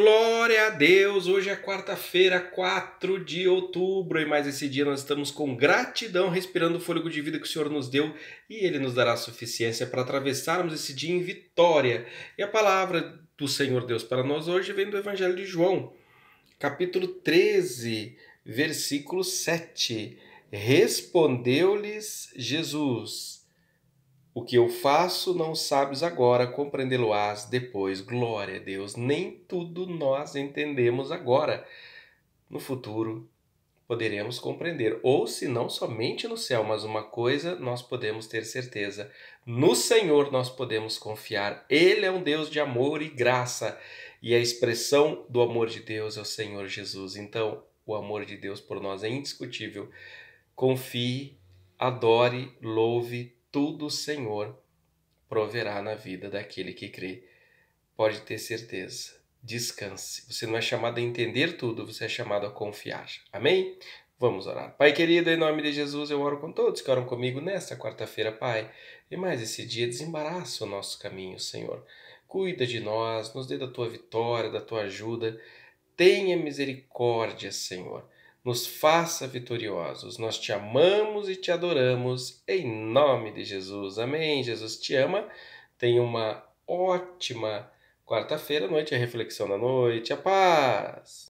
Glória a Deus! Hoje é quarta-feira, 4 de outubro, e mais esse dia nós estamos com gratidão, respirando o fôlego de vida que o Senhor nos deu, e Ele nos dará suficiência para atravessarmos esse dia em vitória. E a palavra do Senhor Deus para nós hoje vem do Evangelho de João, capítulo 13, versículo 7. Respondeu-lhes Jesus: o que eu faço não sabes agora, compreendê-lo-ás depois. Glória a Deus. Nem tudo nós entendemos agora. No futuro poderemos compreender, ou se não somente no céu, mas uma coisa nós podemos ter certeza: no Senhor nós podemos confiar. Ele é um Deus de amor e graça, e a expressão do amor de Deus é o Senhor Jesus. Então, o amor de Deus por nós é indiscutível. Confie, adore, louve, tudo o Senhor proverá na vida daquele que crê. Pode ter certeza. Descanse. Você não é chamado a entender tudo, você é chamado a confiar. Amém? Vamos orar. Pai querido, em nome de Jesus, eu oro com todos que oram comigo nesta quarta-feira, Pai. E mais esse dia, desembaraça o nosso caminho, Senhor. Cuida de nós, nos dê da tua vitória, da tua ajuda. Tenha misericórdia, Senhor nos faça vitoriosos. Nós te amamos e te adoramos em nome de Jesus. Amém. Jesus te ama. Tenha uma ótima quarta-feira à noite, a reflexão da noite, a paz.